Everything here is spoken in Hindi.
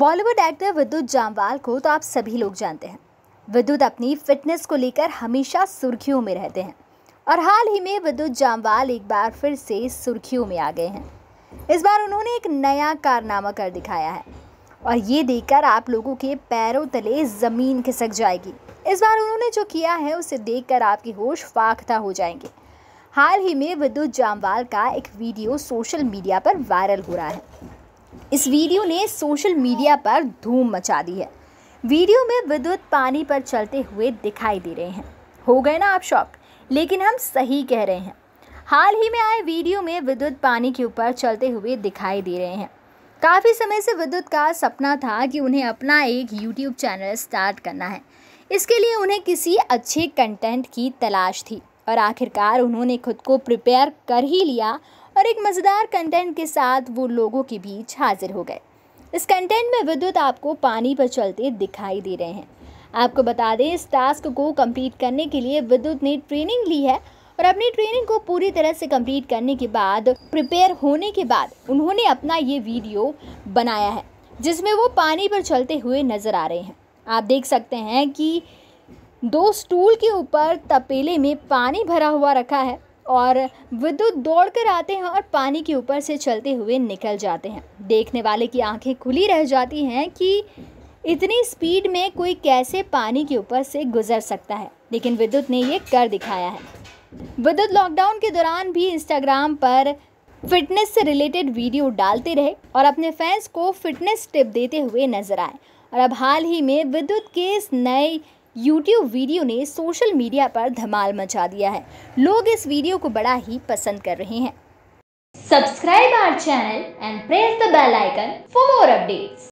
बॉलीवुड एक्टर विद्युत जामवाल को तो आप सभी लोग जानते हैं विद्युत अपनी फिटनेस को लेकर हमेशा सुर्खियों में रहते हैं और हाल ही में विद्युत जामवाल एक बार फिर से सुर्खियों में आ गए हैं इस बार उन्होंने एक नया कारनामा कर दिखाया है और ये देखकर आप लोगों के पैरों तले ज़मीन खिसक जाएगी इस बार उन्होंने जो किया है उसे कर आपके होश फाख्ता हो जाएंगे हाल ही में विद्युत जामवाल का एक वीडियो सोशल मीडिया पर वायरल हो रहा है इस वीडियो ने सोशल मीडिया पर धूम मचा दी है वीडियो में विद्युत पानी पर चलते हुए दिखाई दे रहे हैं हो गए ना आप शौक लेकिन हम सही कह रहे हैं हाल ही में आए वीडियो में विद्युत पानी के ऊपर चलते हुए दिखाई दे रहे हैं काफ़ी समय से विद्युत का सपना था कि उन्हें अपना एक यूट्यूब चैनल स्टार्ट करना है इसके लिए उन्हें किसी अच्छे कंटेंट की तलाश थी और आखिरकार उन्होंने खुद को प्रिपेयर कर ही लिया और एक मज़ेदार कंटेंट के साथ वो लोगों के बीच हाजिर हो गए इस कंटेंट में विद्युत आपको पानी पर चलते दिखाई दे रहे हैं आपको बता दें इस टास्क को कंप्लीट करने के लिए विद्युत ने ट्रेनिंग ली है और अपनी ट्रेनिंग को पूरी तरह से कंप्लीट करने के बाद प्रिपेयर होने के बाद उन्होंने अपना ये वीडियो बनाया है जिसमें वो पानी पर चलते हुए नज़र आ रहे हैं आप देख सकते हैं कि दो स्टूल के ऊपर तपेले में पानी भरा हुआ रखा है और विद्युत दौड़कर आते हैं और पानी के ऊपर से चलते हुए निकल जाते हैं देखने वाले की आंखें खुली रह जाती हैं कि इतनी स्पीड में कोई कैसे पानी के ऊपर से गुजर सकता है लेकिन विद्युत ने ये कर दिखाया है विद्युत लॉकडाउन के दौरान भी इंस्टाग्राम पर फिटनेस से रिलेटेड वीडियो डालते रहे और अपने फैंस को फिटनेस टिप देते हुए नजर आए और अब हाल ही में विद्युत के इस नए यूट्यूब वीडियो ने सोशल मीडिया पर धमाल मचा दिया है लोग इस वीडियो को बड़ा ही पसंद कर रहे हैं subscribe our channel and press the bell icon for more updates